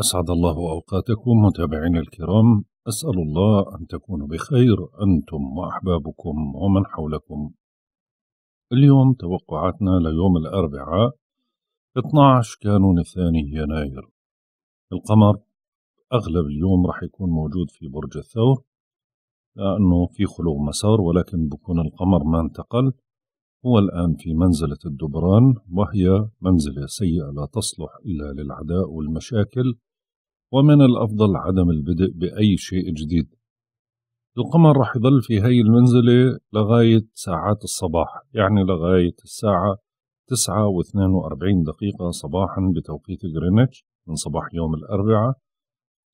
أسعد الله أوقاتكم متابعينا الكرام أسأل الله أن تكونوا بخير أنتم وأحبابكم ومن حولكم اليوم توقعاتنا ليوم الأربعاء 12 كانون الثاني يناير القمر أغلب اليوم راح يكون موجود في برج الثور لأنه في خلو مسار ولكن بكون القمر ما انتقل هو الآن في منزلة الدبران وهي منزلة سيئة لا تصلح إلا للعداء والمشاكل ومن الأفضل عدم البدء بأي شيء جديد القمر راح يظل في هاي المنزلة لغاية ساعات الصباح يعني لغاية الساعة 9 و42 دقيقة صباحا بتوقيت غرينتش من صباح يوم الأربعاء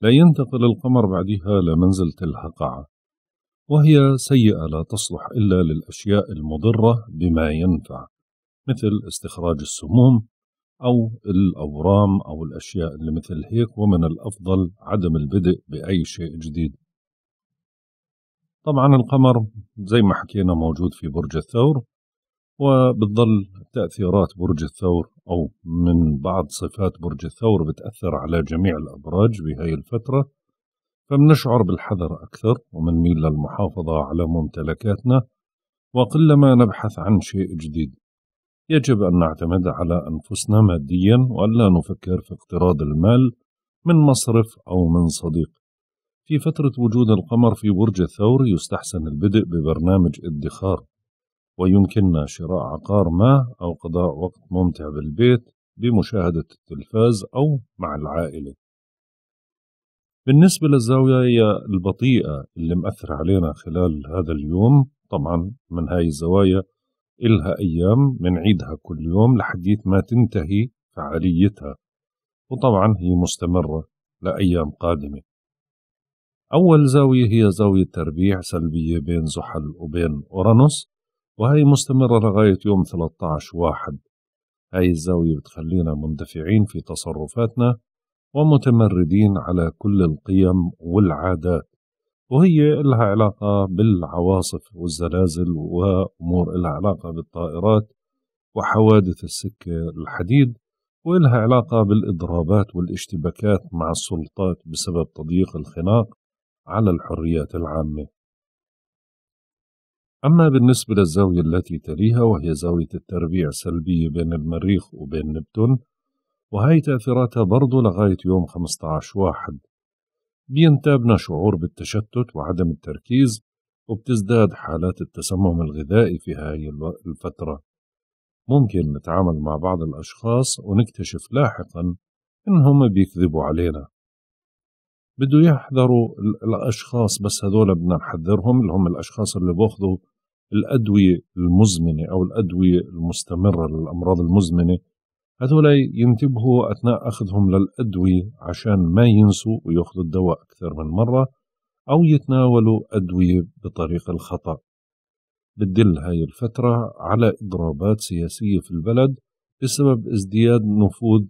لا ينتقل القمر بعدها لمنزلة الهقعة وهي سيئة لا تصلح إلا للأشياء المضرة بما ينفع مثل استخراج السموم أو الأورام أو الأشياء اللي مثل هيك ومن الأفضل عدم البدء بأي شيء جديد طبعا القمر زي ما حكينا موجود في برج الثور وبتضل تأثيرات برج الثور أو من بعض صفات برج الثور بتأثر على جميع الأبراج بهاي الفترة فمنشعر بالحذر أكثر ومنميل للمحافظة على ممتلكاتنا وقلما نبحث عن شيء جديد يجب أن نعتمد على أنفسنا ماديا وألا نفكر في اقتراض المال من مصرف أو من صديق في فترة وجود القمر في برج الثور يستحسن البدء ببرنامج ادخار ويمكننا شراء عقار ما أو قضاء وقت ممتع بالبيت بمشاهدة التلفاز أو مع العائلة بالنسبة للزاوية البطيئة اللي مأثر علينا خلال هذا اليوم طبعا من هاي الزوايا إلها أيام بنعيدها كل يوم لحديت ما تنتهي فعاليتها وطبعا هي مستمرة لأيام قادمة أول زاوية هي زاوية تربيع سلبية بين زحل وبين أورانوس وهي مستمرة لغاية يوم 13 واحد هاي الزاوية بتخلينا مندفعين في تصرفاتنا ومتمردين على كل القيم والعادات وهي لها علاقة بالعواصف والزلازل وأمور لها علاقة بالطائرات وحوادث السكة الحديد ولها علاقة بالإضرابات والاشتباكات مع السلطات بسبب تضييق الخناق على الحريات العامة أما بالنسبة للزاوية التي تليها وهي زاوية التربيع السلبية بين المريخ وبين نبتون وهي تأثيراتها برضو لغاية يوم 15 واحد بينتابنا شعور بالتشتت وعدم التركيز وبتزداد حالات التسمم الغذائي في هاي الفترة ممكن نتعامل مع بعض الأشخاص ونكتشف لاحقا إنهم بيكذبوا علينا بده يحذروا الأشخاص بس هذول بدنا نحذرهم اللي هم الأشخاص اللي بياخذوا الأدوية المزمنة أو الأدوية المستمرة للأمراض المزمنة هذول ينتبهوا أثناء أخذهم للأدوية عشان ما ينسوا ويأخذوا الدواء أكثر من مرة أو يتناولوا أدوية بطريقة الخطأ بتدل هاي الفترة على إضرابات سياسية في البلد بسبب ازدياد نفوذ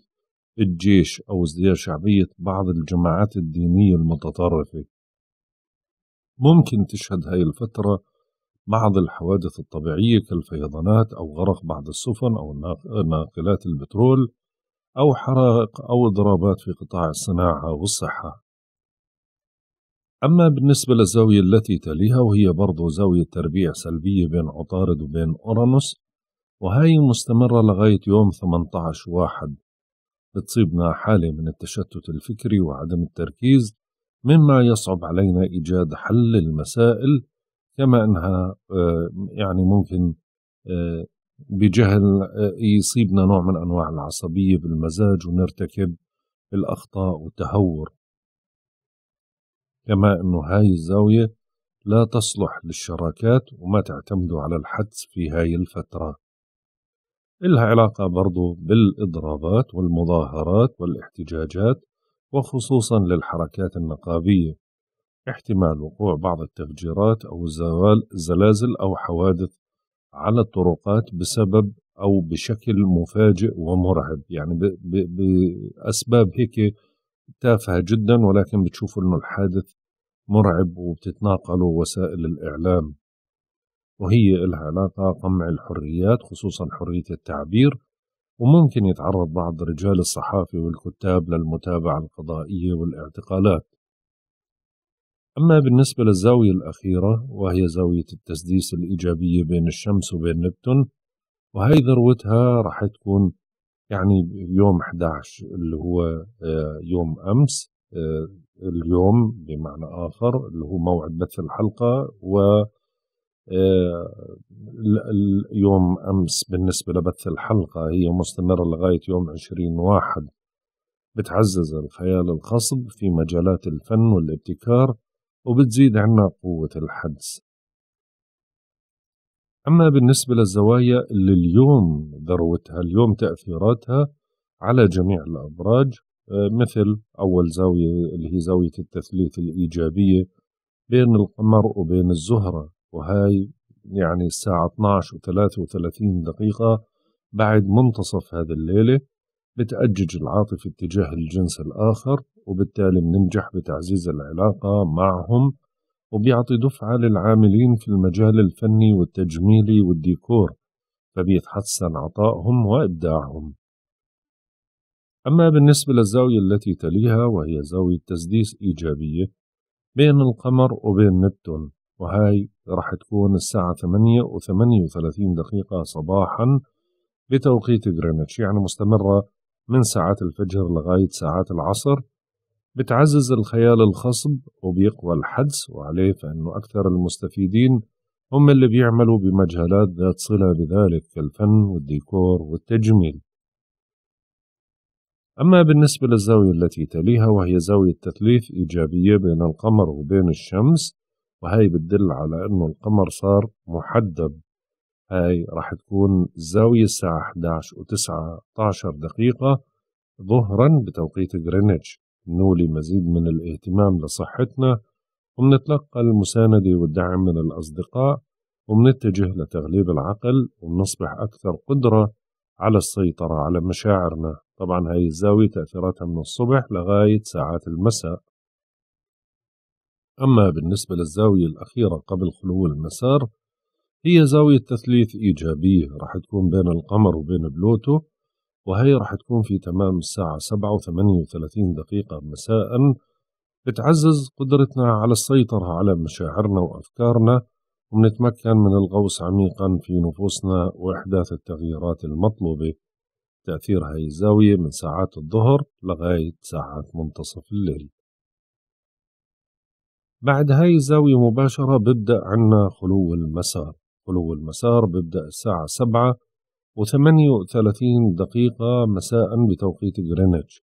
الجيش أو ازدياد شعبية بعض الجماعات الدينية المتطرفة ممكن تشهد هاي الفترة بعض الحوادث الطبيعية كالفيضانات أو غرق بعض السفن أو ناقلات البترول أو حرائق أو اضرابات في قطاع الصناعة والصحة أما بالنسبة للزاوية التي تليها وهي برضو زاوية تربيع سلبية بين عطارد وبين أورانوس وهي مستمرة لغاية يوم 18 واحد بتصيبنا حالة من التشتت الفكري وعدم التركيز مما يصعب علينا إيجاد حل للمسائل كما انها آه، يعني ممكن آه، بجهل آه، يصيبنا نوع من انواع العصبيه بالمزاج ونرتكب الاخطاء والتهور كما انه هاي الزاويه لا تصلح للشراكات وما تعتمدوا على الحدس في هاي الفتره إلها علاقة برضو بالإضرابات والمظاهرات والاحتجاجات وخصوصا للحركات النقابية احتمال وقوع بعض التفجيرات أو زلازل أو حوادث على الطرقات بسبب أو بشكل مفاجئ ومرعب يعني بأسباب هيك تافهة جدا ولكن بتشوفوا أنه الحادث مرعب وبتتناقله وسائل الإعلام وهي لها علاقة قمع الحريات خصوصا حرية التعبير وممكن يتعرض بعض رجال الصحافة والكتاب للمتابعة القضائية والاعتقالات أما بالنسبة للزاوية الأخيرة وهي زاوية التسديس الإيجابية بين الشمس وبين نبتون وهي ذروتها راح تكون يعني يوم 11 اللي هو آه، يوم أمس آه، اليوم بمعنى آخر اللي هو موعد بث الحلقة و آه، يوم أمس بالنسبة لبث الحلقة هي مستمرة لغاية يوم 20 واحد بتعزز الخيال الخصب في مجالات الفن والابتكار وبتزيد عنا قوة الحدس أما بالنسبة للزوايا اللي اليوم ذروتها اليوم تأثيراتها على جميع الأبراج آه، مثل أول زاوية اللي هي زاوية التثليث الإيجابية بين القمر وبين الزهرة وهاي يعني الساعة 12 و33 دقيقة بعد منتصف هذه الليلة بتأجج العاطفة اتجاه الجنس الآخر وبالتالي بننجح بتعزيز العلاقة معهم وبيعطي دفعة للعاملين في المجال الفني والتجميلي والديكور فبيتحسن عطائهم وإبداعهم أما بالنسبة للزاوية التي تليها وهي زاوية تسديس إيجابية بين القمر وبين نبتون وهاي راح تكون الساعة 8 و 38 دقيقة صباحا بتوقيت غرينتش يعني مستمرة من ساعات الفجر لغاية ساعات العصر بتعزز الخيال الخصب وبيقوى الحدس وعليه فإنه أكثر المستفيدين هم اللي بيعملوا بمجالات ذات صلة بذلك كالفن والديكور والتجميل أما بالنسبة للزاوية التي تليها وهي زاوية تثليث إيجابية بين القمر وبين الشمس وهي بتدل على أنه القمر صار محدب هاي راح تكون الزاوية الساعة 11 و 19 دقيقة ظهرا بتوقيت غرينتش نولي مزيد من الاهتمام لصحتنا ومنتلقى المساندة والدعم من الأصدقاء ومنتجه لتغليب العقل ومنصبح أكثر قدرة على السيطرة على مشاعرنا طبعا هاي الزاوية تأثيراتها من الصبح لغاية ساعات المساء أما بالنسبة للزاوية الأخيرة قبل خلو المسار هي زاوية تثليث إيجابية راح تكون بين القمر وبين بلوتو وهي راح تكون في تمام الساعة سبعة وثمانية وثلاثين دقيقة مساء بتعزز قدرتنا على السيطرة على مشاعرنا وأفكارنا ونتمكن من الغوص عميقا في نفوسنا وإحداث التغييرات المطلوبة تأثير هاي الزاوية من ساعات الظهر لغاية ساعات منتصف الليل بعد هاي الزاوية مباشرة ببدأ عنا خلو المسار خلو المسار بيبدأ الساعة سبعة وثمانية وثلاثين دقيقة مساء بتوقيت غرينتش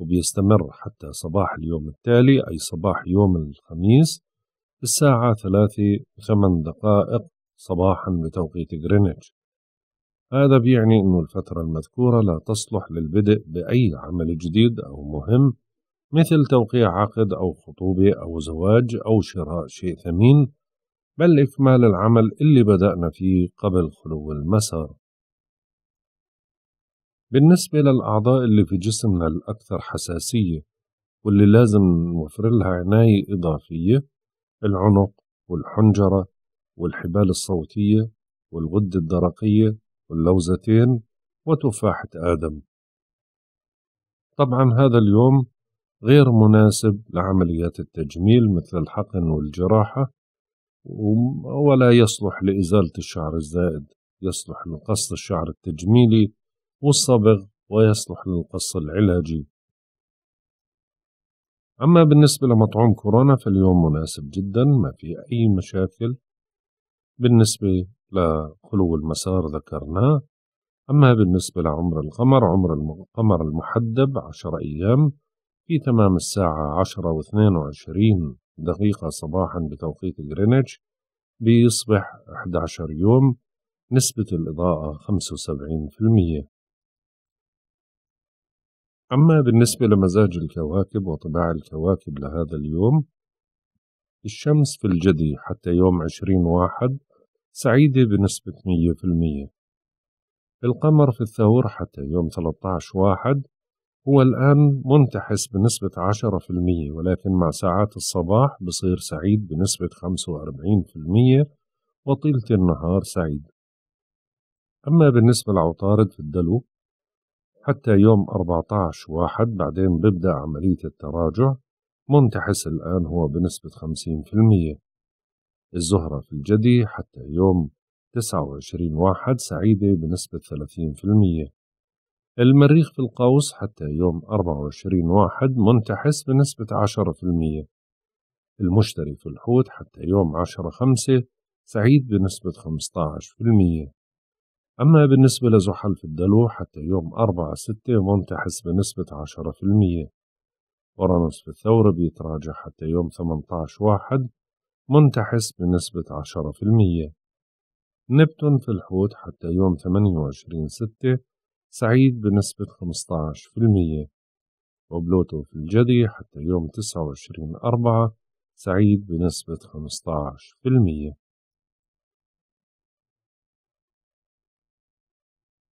وبيستمر حتى صباح اليوم التالي أي صباح يوم الخميس الساعة ثلاثة وثمان دقائق صباحا بتوقيت غرينتش هذا بيعني أن الفترة المذكورة لا تصلح للبدء بأي عمل جديد أو مهم مثل توقيع عقد أو خطوبة أو زواج أو شراء شيء ثمين بل إكمال العمل اللي بدأنا فيه قبل خلو المسار بالنسبة للأعضاء اللي في جسمنا الأكثر حساسية واللي لازم نوفر لها عناية إضافية العنق والحنجرة والحبال الصوتية والغدة الدرقية واللوزتين وتفاحة آدم طبعا هذا اليوم غير مناسب لعمليات التجميل مثل الحقن والجراحة ولا يصلح لإزالة الشعر الزائد يصلح للقص الشعر التجميلي والصبغ ويصلح للقص العلاجي أما بالنسبة لمطعوم كورونا فاليوم مناسب جدا ما في أي مشاكل بالنسبة لخلو المسار ذكرناه أما بالنسبة لعمر القمر عمر القمر المحدب عشر أيام في تمام الساعة عشرة واثنين وعشرين دقيقة صباحا بتوقيت جرينتش بيصبح 11 يوم نسبة الإضاءة 75% أما بالنسبة لمزاج الكواكب وطباع الكواكب لهذا اليوم الشمس في الجدي حتى يوم 20 واحد سعيدة بنسبة 100% القمر في الثور حتى يوم 13 واحد هو الآن منتحس بنسبة 10% ولكن مع ساعات الصباح بصير سعيد بنسبة 45% وطيلة النهار سعيد أما بالنسبة لعطارد في الدلو حتى يوم 14 واحد بعدين ببدأ عملية التراجع منتحس الآن هو بنسبة 50% الزهرة في الجدي حتى يوم 29 واحد سعيدة بنسبة 30% المريخ في القوس حتى يوم 24 واحد منتحس بنسبة 10% المشتري في الحوت حتى يوم 10 خمسة سعيد بنسبة 15% أما بالنسبة لزحل في الدلو حتى يوم 4 ستة منتحس بنسبة 10% ورانوس في الثورة بيتراجع حتى يوم 18 واحد منتحس بنسبة 10% نبتون في الحوت حتى يوم 28 ستة سعيد بنسبة 15% وبلوتو في الجدي حتى يوم 29 أربعة سعيد بنسبة 15%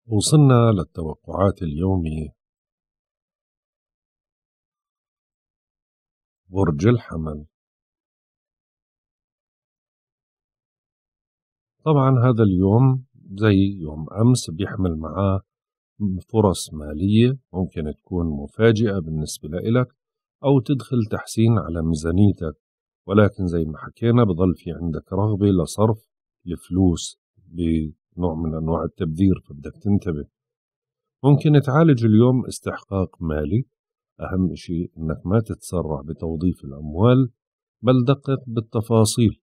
وصلنا للتوقعات اليومية برج الحمل طبعا هذا اليوم زي يوم أمس بيحمل معاه فرص مالية ممكن تكون مفاجئة بالنسبة لإلك أو تدخل تحسين على ميزانيتك ولكن زي ما حكينا بضل في عندك رغبة لصرف الفلوس بنوع من أنواع التبذير فبدك تنتبه ممكن تعالج اليوم استحقاق مالي أهم شيء أنك ما تتسرع بتوظيف الأموال بل دقق بالتفاصيل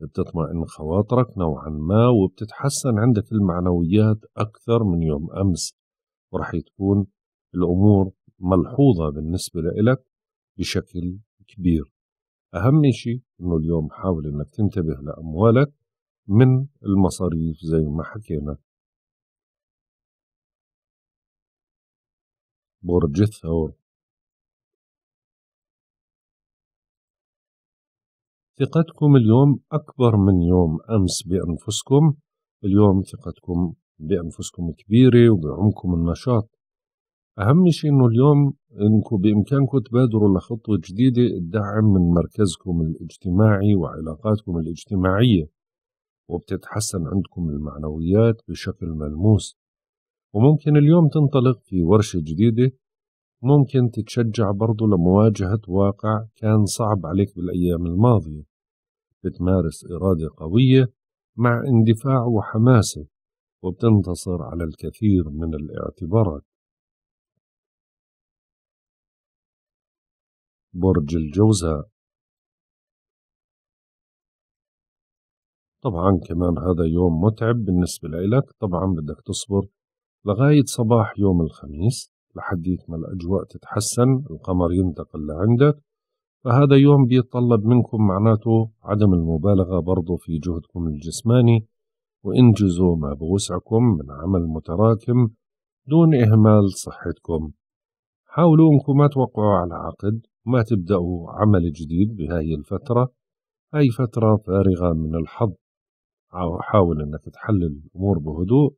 بتطمئن خواطرك نوعا ما وبتتحسن عندك المعنويات أكثر من يوم أمس وراح تكون الأمور ملحوظة بالنسبة لإلك بشكل كبير أهم شيء أنه اليوم حاول أنك تنتبه لأموالك من المصاريف زي ما حكينا برج الثور ثقتكم اليوم أكبر من يوم أمس بأنفسكم اليوم ثقتكم بأنفسكم الكبيرة وبعمقكم النشاط أهم شيء إنه اليوم إنكم بإمكانكم تبادروا لخطوة جديدة الدعم من مركزكم الاجتماعي وعلاقاتكم الاجتماعية وبتتحسن عندكم المعنويات بشكل ملموس وممكن اليوم تنطلق في ورشة جديدة ممكن تتشجع برضو لمواجهة واقع كان صعب عليك بالأيام الماضية بتمارس إرادة قوية مع اندفاع وحماسة وبتنتصر على الكثير من الاعتبارات برج الجوزاء طبعا كمان هذا يوم متعب بالنسبة لإلك طبعا بدك تصبر لغاية صباح يوم الخميس لحديت ما الأجواء تتحسن القمر ينتقل لعندك فهذا يوم بيتطلب منكم معناته عدم المبالغة برضو في جهدكم الجسماني وانجزوا ما بوسعكم من عمل متراكم دون إهمال صحتكم حاولوا أنكم ما توقعوا على عقد وما تبدأوا عمل جديد بهاي الفترة هاي فترة فارغة من الحظ حاول أنك تحلل الأمور بهدوء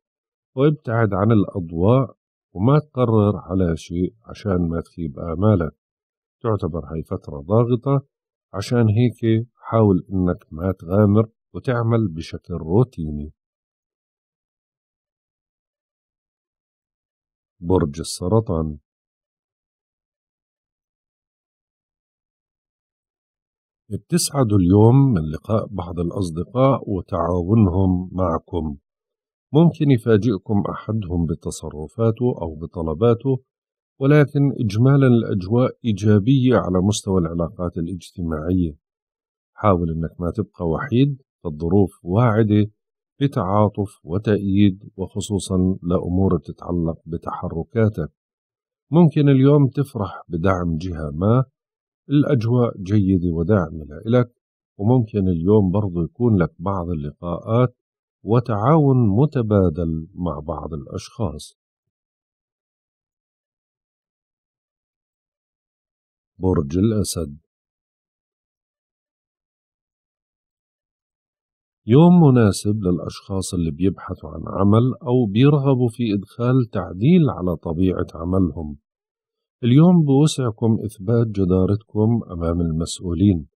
وابتعد عن الأضواء وما تقرر على شيء عشان ما تخيب آمالك تعتبر هاي فترة ضاغطة عشان هيك حاول أنك ما تغامر وتعمل بشكل روتيني برج السرطان بتسعد اليوم من لقاء بعض الأصدقاء وتعاونهم معكم ممكن يفاجئكم أحدهم بتصرفاته أو بطلباته ولكن إجمالا الأجواء إيجابية على مستوى العلاقات الاجتماعية حاول أنك ما تبقى وحيد الظروف واعدة بتعاطف وتأييد وخصوصا لأمور تتعلق بتحركاتك ممكن اليوم تفرح بدعم جهة ما الأجواء جيدة وداعمة لإلك وممكن اليوم برضو يكون لك بعض اللقاءات وتعاون متبادل مع بعض الأشخاص برج الأسد يوم مناسب للأشخاص اللي بيبحثوا عن عمل أو بيرغبوا في إدخال تعديل على طبيعة عملهم اليوم بوسعكم إثبات جدارتكم أمام المسؤولين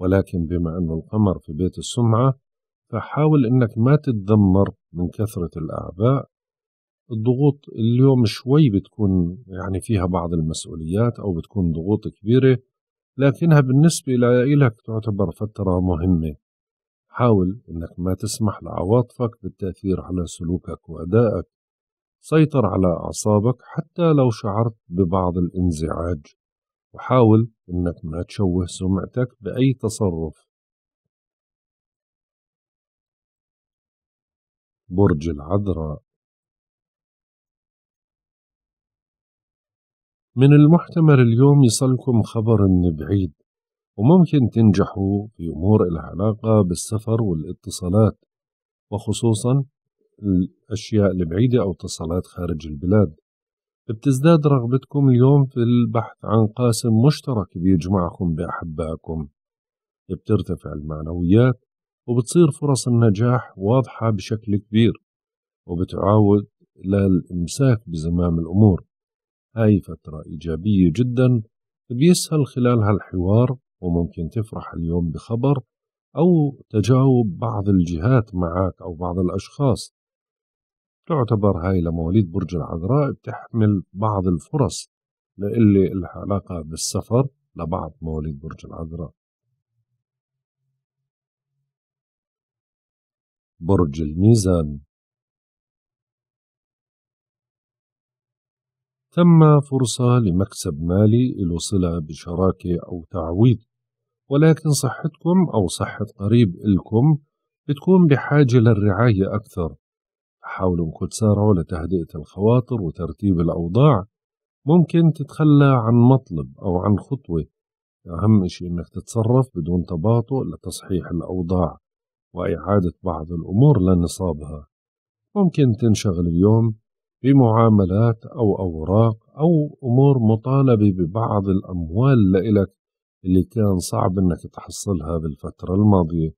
ولكن بما أن القمر في بيت السمعة فحاول أنك ما تتذمر من كثرة الأعباء الضغوط اليوم شوي بتكون يعني فيها بعض المسؤوليات أو بتكون ضغوط كبيرة لكنها بالنسبة لك تعتبر فترة مهمة حاول أنك ما تسمح لعواطفك بالتأثير على سلوكك وأدائك سيطر على أعصابك حتى لو شعرت ببعض الانزعاج وحاول أنك ما تشوه سمعتك بأي تصرف برج العذراء من المحتمل اليوم يصلكم خبر من بعيد وممكن تنجحوا في أمور لها علاقة بالسفر والاتصالات وخصوصا الأشياء البعيدة أو اتصالات خارج البلاد بتزداد رغبتكم اليوم في البحث عن قاسم مشترك بيجمعكم بأحبائكم بترتفع المعنويات وبتصير فرص النجاح واضحة بشكل كبير وبتعاود للإمساك بزمام الأمور هاي فترة إيجابية جدا بيسهل خلالها الحوار وممكن تفرح اليوم بخبر أو تجاوب بعض الجهات معك أو بعض الأشخاص تعتبر هاي لمواليد برج العذراء بتحمل بعض الفرص لإلي إلها علاقة بالسفر لبعض مواليد برج العذراء برج الميزان ثم فرصة لمكسب مالي له صلة بشراكة أو تعويض ولكن صحتكم أو صحة قريب إلكم بتكون بحاجة للرعاية أكثر حاولوا أنكم تسارعوا لتهدئة الخواطر وترتيب الأوضاع ممكن تتخلى عن مطلب أو عن خطوة أهم شيء أنك تتصرف بدون تباطؤ لتصحيح الأوضاع وإعادة بعض الأمور لنصابها ممكن تنشغل اليوم بمعاملات أو أوراق أو أمور مطالبة ببعض الأموال لإلك اللي كان صعب انك تحصلها بالفترة الماضية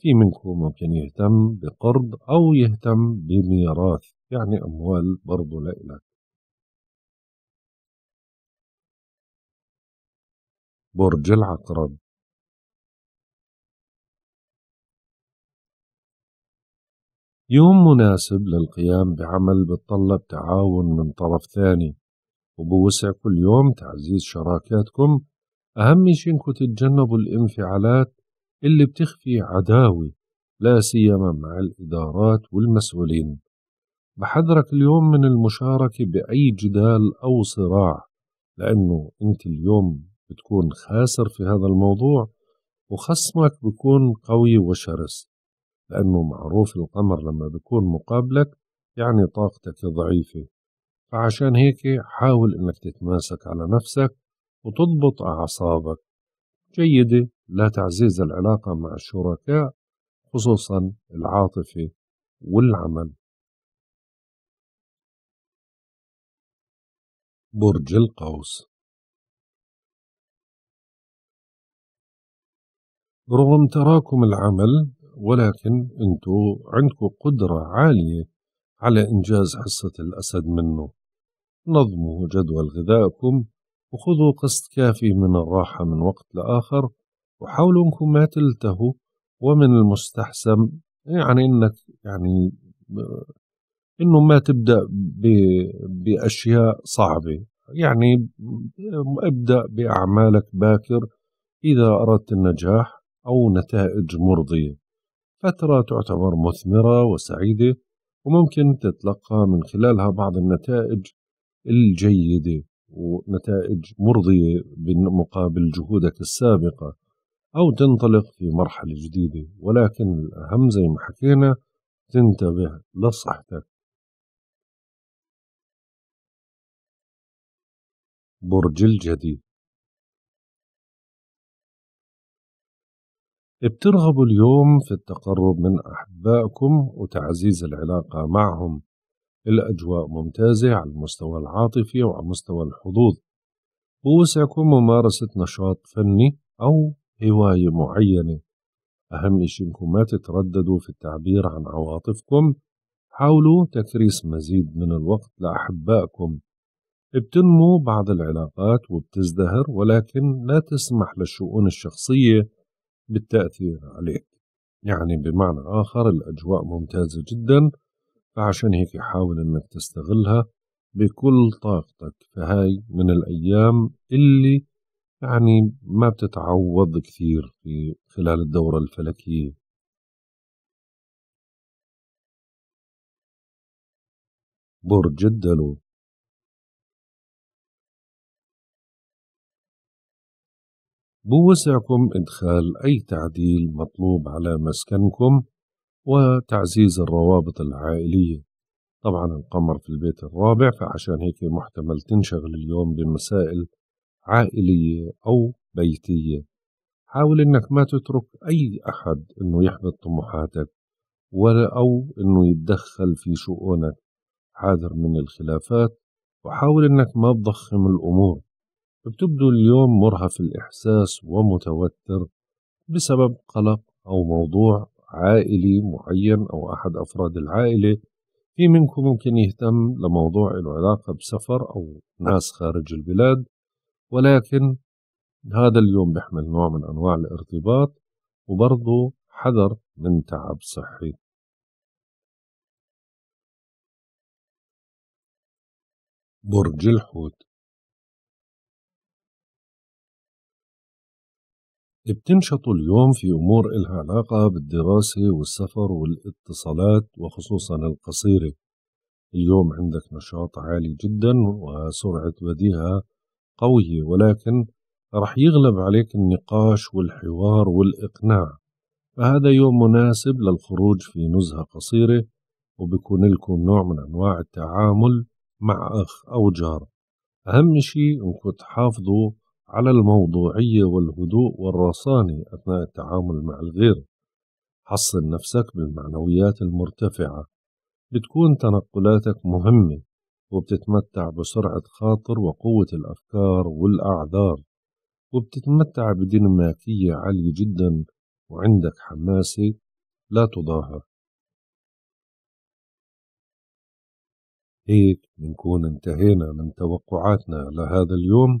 في منكم ممكن يهتم بقرض أو يهتم بميراث يعني أموال برضو لإلك برج العقرب يوم مناسب للقيام بعمل بتطلب تعاون من طرف ثاني وبوسع كل يوم تعزيز شراكاتكم أهم شي إنكم تتجنبوا الانفعالات اللي بتخفي عداوة لا سيما مع الإدارات والمسؤولين بحذرك اليوم من المشاركة بأي جدال أو صراع لأنه أنت اليوم بتكون خاسر في هذا الموضوع وخصمك بيكون قوي وشرس لأنه معروف القمر لما بيكون مقابلك يعني طاقتك ضعيفة فعشان هيك حاول إنك تتماسك على نفسك وتضبط أعصابك جيدة لتعزيز العلاقة مع الشركاء خصوصا العاطفة والعمل برج القوس رغم تراكم العمل ولكن انتو عندكو قدرة عالية على إنجاز حصة الأسد منه نظموا جدول غذائكم وخذوا قسط كافي من الراحة من وقت لآخر وحاولوا انكم ما تلتهوا ومن المستحسن يعني انك يعني انه ما تبدا باشياء صعبه يعني ابدا باعمالك باكر اذا اردت النجاح او نتائج مرضيه فتره تعتبر مثمره وسعيده وممكن تتلقى من خلالها بعض النتائج الجيده ونتائج مرضية بالمقابل جهودك السابقة أو تنطلق في مرحلة جديدة ولكن الأهم زي ما حكينا تنتبه لصحتك برج الجدي بترغبوا اليوم في التقرب من أحبائكم وتعزيز العلاقة معهم الأجواء ممتازة على المستوى العاطفي وعلى مستوى الحظوظ ووسعكم ممارسة نشاط فني أو هواية معينة أهم إشي إنكم ما تترددوا في التعبير عن عواطفكم حاولوا تكريس مزيد من الوقت لأحبائكم بتنمو بعض العلاقات وبتزدهر ولكن لا تسمح للشؤون الشخصية بالتأثير عليك يعني بمعنى آخر الأجواء ممتازة جدا فعشان هيك حاول انك تستغلها بكل طاقتك فهاي من الايام اللي يعني ما بتتعوض كثير في خلال الدورة الفلكية برج الدلو بوسعكم إدخال أي تعديل مطلوب على مسكنكم وتعزيز الروابط العائلية طبعا القمر في البيت الرابع فعشان هيك محتمل تنشغل اليوم بمسائل عائلية أو بيتية حاول إنك ما تترك أي أحد إنه يحبط طموحاتك ولا أو إنه يتدخل في شؤونك حاذر من الخلافات وحاول إنك ما تضخم الأمور بتبدو اليوم مرهف الإحساس ومتوتر بسبب قلق أو موضوع عائلي معين أو أحد أفراد العائلة في منكم ممكن يهتم لموضوع له علاقة بسفر أو ناس خارج البلاد ولكن هذا اليوم بيحمل نوع من أنواع الارتباط وبرضه حذر من تعب صحي برج الحوت بتنشطوا اليوم في أمور إلها علاقة بالدراسة والسفر والاتصالات وخصوصا القصيرة اليوم عندك نشاط عالي جدا وسرعة بديهة قوية ولكن رح يغلب عليك النقاش والحوار والإقناع فهذا يوم مناسب للخروج في نزهة قصيرة وبكون لكم نوع من أنواع التعامل مع أخ أو جار أهم شيء أنكم تحافظوا على الموضوعية والهدوء والرصانة أثناء التعامل مع الغير حصن نفسك بالمعنويات المرتفعة بتكون تنقلاتك مهمة وبتتمتع بسرعة خاطر وقوة الأفكار والأعذار وبتتمتع بديناميكية عالية جدا وعندك حماسة لا تضاهى هيك بنكون انتهينا من توقعاتنا لهذا اليوم